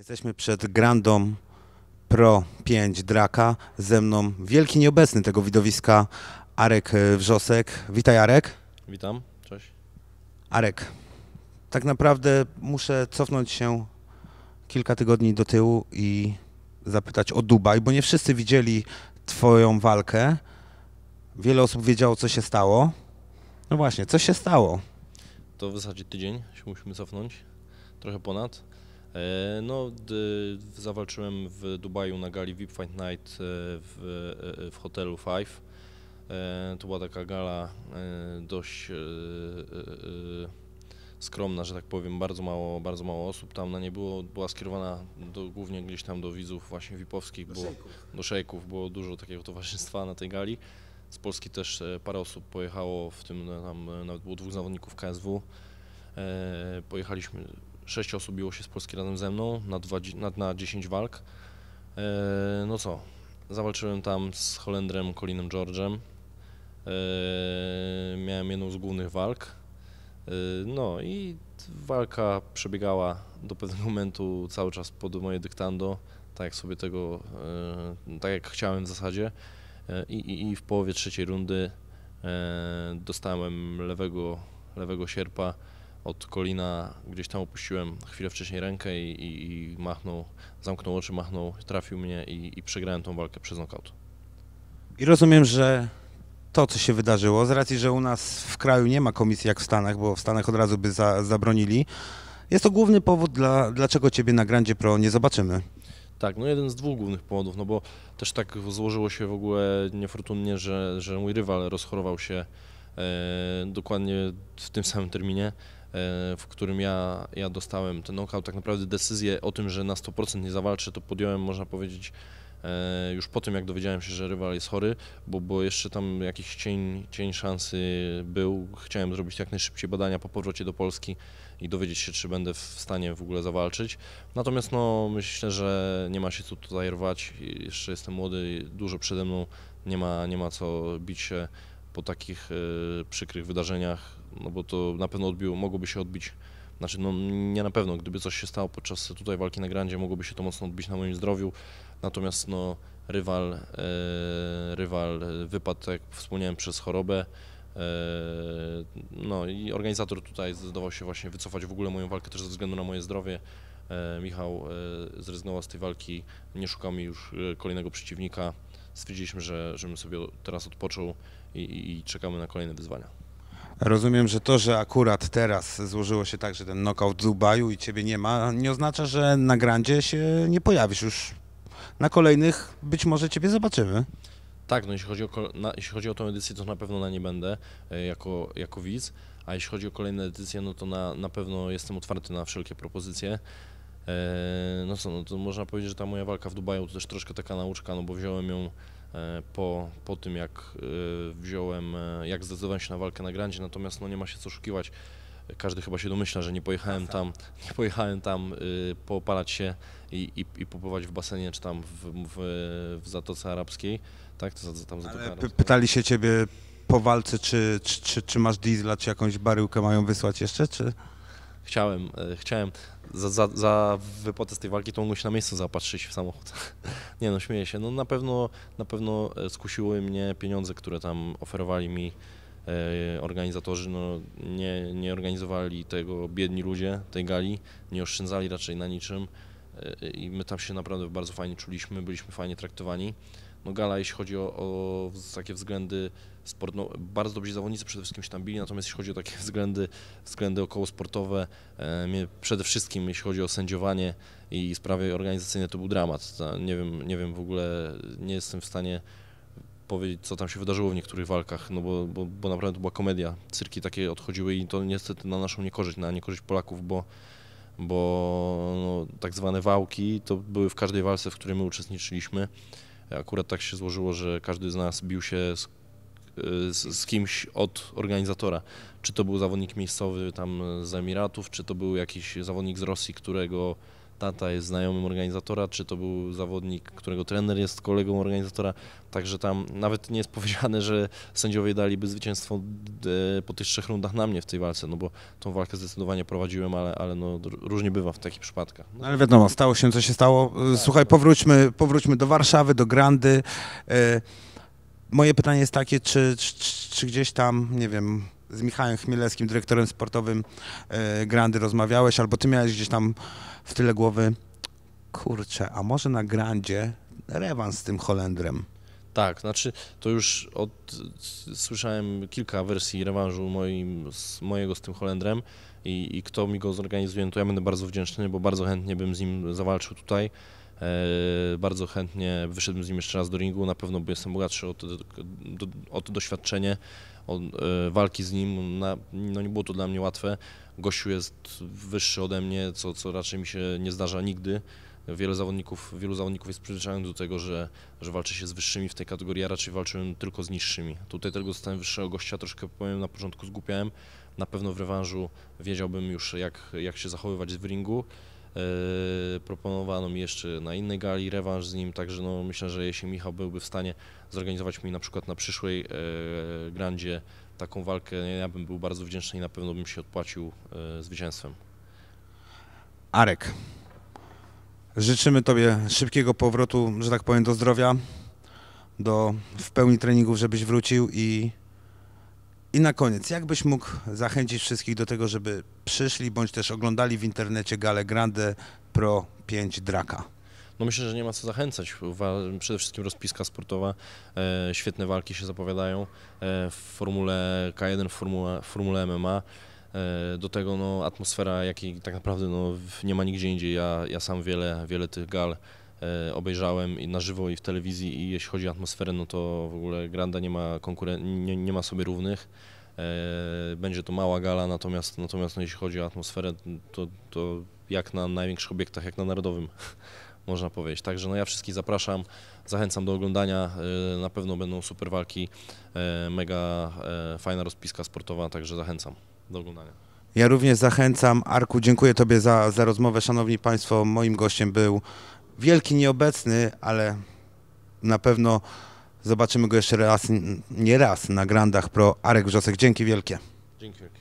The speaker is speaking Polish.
Jesteśmy przed Grandom Pro 5 Draka. Ze mną wielki nieobecny tego widowiska Arek Wrzosek. Witaj Arek. Witam, cześć. Arek, tak naprawdę muszę cofnąć się kilka tygodni do tyłu i zapytać o Dubaj, bo nie wszyscy widzieli Twoją walkę. Wiele osób wiedziało, co się stało. No właśnie, co się stało? To w zasadzie tydzień się musimy cofnąć, trochę ponad. E, no, zawalczyłem w Dubaju na gali VIP Fight Night e, w, e, w hotelu Five. To była taka gala dość skromna, że tak powiem, bardzo mało, bardzo mało osób tam na nie było, była skierowana do, głównie gdzieś tam do widzów właśnie VIP-owskich, do, szejków. do szejków, było dużo takiego towarzystwa na tej gali. Z Polski też parę osób pojechało, w tym tam nawet było dwóch zawodników KSW. Pojechaliśmy, Sześć osób biło się z Polski razem ze mną na, 20, na, na 10 walk. E, no co, zawalczyłem tam z Holendrem Colinem George'em. E, miałem jedną z głównych walk. E, no i walka przebiegała do pewnego momentu cały czas pod moje dyktando, tak jak sobie tego, e, tak jak chciałem w zasadzie. E, I, i, I, w połowie trzeciej rundy e, dostałem lewego, lewego sierpa od Kolina gdzieś tam opuściłem chwilę wcześniej rękę i, i, i machnął, zamknął oczy, machnął, trafił mnie i, i przegrałem tą walkę przez knockout. I rozumiem, że to, co się wydarzyło, z racji, że u nas w kraju nie ma komisji jak w Stanach, bo w Stanach od razu by za, zabronili, jest to główny powód, dla, dlaczego Ciebie na Grandzie Pro nie zobaczymy. Tak, no jeden z dwóch głównych powodów, no bo też tak złożyło się w ogóle niefortunnie, że, że mój rywal rozchorował się e, dokładnie w tym samym terminie E, w którym ja, ja dostałem ten knockout. Tak naprawdę decyzję o tym, że na 100% nie zawalczę, to podjąłem, można powiedzieć, e, już po tym, jak dowiedziałem się, że rywal jest chory, bo, bo jeszcze tam jakiś cień, cień szansy był. Chciałem zrobić jak najszybciej badania po powrocie do Polski i dowiedzieć się, czy będę w stanie w ogóle zawalczyć. Natomiast no, myślę, że nie ma się tu tutaj rwać. Jeszcze jestem młody, dużo przede mną, nie ma, nie ma co bić się po takich e, przykrych wydarzeniach, no bo to na pewno odbiło, mogłoby się odbić, znaczy no nie na pewno, gdyby coś się stało podczas tutaj walki na grandzie, mogłoby się to mocno odbić na moim zdrowiu, natomiast no rywal, e, rywal wypadł, tak jak wspomniałem, przez chorobę, e, no i organizator tutaj zdecydował się właśnie wycofać w ogóle moją walkę też ze względu na moje zdrowie, E, Michał e, zrezygnował z tej walki, nie szukamy już e, kolejnego przeciwnika. Stwierdziliśmy, że, żebym sobie teraz odpoczął i, i czekamy na kolejne wyzwania. Rozumiem, że to, że akurat teraz złożyło się tak, że ten knockout w Dubaju i ciebie nie ma, nie oznacza, że na grandzie się nie pojawisz już. Na kolejnych być może ciebie zobaczymy. Tak, no jeśli chodzi o, na, jeśli chodzi o tą edycję, to na pewno na nie będę jako, jako widz, a jeśli chodzi o kolejne edycje, no to na, na pewno jestem otwarty na wszelkie propozycje. E, no co, no to można powiedzieć, że ta moja walka w Dubaju to też troszkę taka nauczka, no bo wziąłem ją e, po, po tym, jak e, wziąłem, jak zdecydowałem się na walkę na grandzie, natomiast no nie ma się co szukiwać. Każdy chyba się domyśla, że nie pojechałem tam, nie pojechałem tam poopalać się i, i, i popływać w basenie czy tam w, w, w Zatoce Arabskiej, tak? To za, tam Zatoka Pytali się ciebie po walce, czy, czy, czy, czy masz diesla, czy jakąś baryłkę mają wysłać jeszcze, czy? chciałem, e, chciałem za, za, za wypłatę z tej walki to mógłbym się na miejscu zapatrzyć w samochód. nie no, śmieję się. No na pewno, na pewno e, skusiły mnie pieniądze, które tam oferowali mi e, organizatorzy no, nie, nie organizowali tego biedni ludzie, tej gali, nie oszczędzali raczej na niczym i my tam się naprawdę bardzo fajnie czuliśmy, byliśmy fajnie traktowani no Gala, jeśli chodzi o, o takie względy sport, no, bardzo dobrzy zawodnicy przede wszystkim się tam bili, natomiast jeśli chodzi o takie względy, względy okołosportowe, e, przede wszystkim jeśli chodzi o sędziowanie i sprawy organizacyjne, to był dramat. Nie wiem, nie wiem w ogóle, nie jestem w stanie powiedzieć, co tam się wydarzyło w niektórych walkach, no bo, bo, bo naprawdę to była komedia. Cyrki takie odchodziły i to niestety na naszą niekorzyść, na niekorzyść Polaków, bo bo no, tak zwane wałki to były w każdej walce, w której my uczestniczyliśmy. Akurat tak się złożyło, że każdy z nas bił się z, e, z, z kimś od organizatora. Czy to był zawodnik miejscowy tam z Emiratów, czy to był jakiś zawodnik z Rosji, którego tata jest znajomym organizatora, czy to był zawodnik, którego trener jest kolegą organizatora, także tam nawet nie jest powiedziane, że sędziowie daliby zwycięstwo e, po tych trzech rundach na mnie w tej walce, no bo tą walkę zdecydowanie prowadziłem, ale, ale no, różnie bywa w takich przypadkach. No. Ale wiadomo, stało się co się stało. E, tak, słuchaj, tak. powróćmy, powróćmy do Warszawy, do Grandy. E, moje pytanie jest takie, czy, czy, czy gdzieś tam, nie wiem, z Michałem Chmielewskim, dyrektorem sportowym e, Grandy rozmawiałeś, albo ty miałeś gdzieś tam w tyle głowy, kurczę, a może na Grandzie rewans z tym Holendrem? Tak, znaczy to już od, słyszałem kilka wersji rewanżu moim, z, mojego z tym Holendrem i, i kto mi go zorganizuje, no to ja będę bardzo wdzięczny, bo bardzo chętnie bym z nim zawalczył tutaj. E, bardzo chętnie wyszedłbym z nim jeszcze raz do ringu, na pewno jestem bogatszy o to, o to doświadczenie, o walki z nim. no nie było to dla mnie łatwe. Gościu jest wyższy ode mnie, co, co raczej mi się nie zdarza nigdy. wielu zawodników, wielu zawodników jest przyzwyczajonych do tego, że, że walczy się z wyższymi w tej kategorii, a raczej walczyłem tylko z niższymi. Tutaj tego zostałem wyższego gościa, troszkę powiem, na początku zgłupiałem. Na pewno w rewanżu wiedziałbym już, jak, jak się zachowywać w ringu. Yy, proponowano mi jeszcze na innej gali rewanż z nim, także no myślę, że jeśli Michał byłby w stanie zorganizować mi na przykład na przyszłej yy, grandzie taką walkę, ja bym był bardzo wdzięczny i na pewno bym się odpłacił yy, zwycięstwem. Arek, życzymy Tobie szybkiego powrotu, że tak powiem, do zdrowia, do w pełni treningów, żebyś wrócił i i na koniec, jak byś mógł zachęcić wszystkich do tego, żeby przyszli bądź też oglądali w internecie Gale Grande Pro 5 Draka? No myślę, że nie ma co zachęcać. Przede wszystkim rozpiska sportowa, e, świetne walki się zapowiadają e, w Formule K1, w Formule, w formule MMA. E, do tego no, atmosfera, jakiej tak naprawdę no, nie ma nigdzie indziej. Ja, ja sam wiele, wiele tych gal E, obejrzałem na żywo i w telewizji i jeśli chodzi o atmosferę, no to w ogóle Granda nie ma, konkuren- nie, nie ma sobie równych. E, będzie to mała gala, natomiast, natomiast no, jeśli chodzi o atmosferę, to, to jak na największych obiektach, jak na narodowym, można powiedzieć. Także no ja wszystkich zapraszam, zachęcam do oglądania, e, na pewno będą super walki, mega fajna rozpiska sportowa, także zachęcam do oglądania. Ja również zachęcam. Arku, dziękuję Tobie za, za rozmowę. Szanowni Państwo, moim gościem był wielki nieobecny, ale na pewno zobaczymy go jeszcze raz, nie raz na Grandach Pro. Arek Wrzosek, dzięki wielkie. Dzięki wielkie.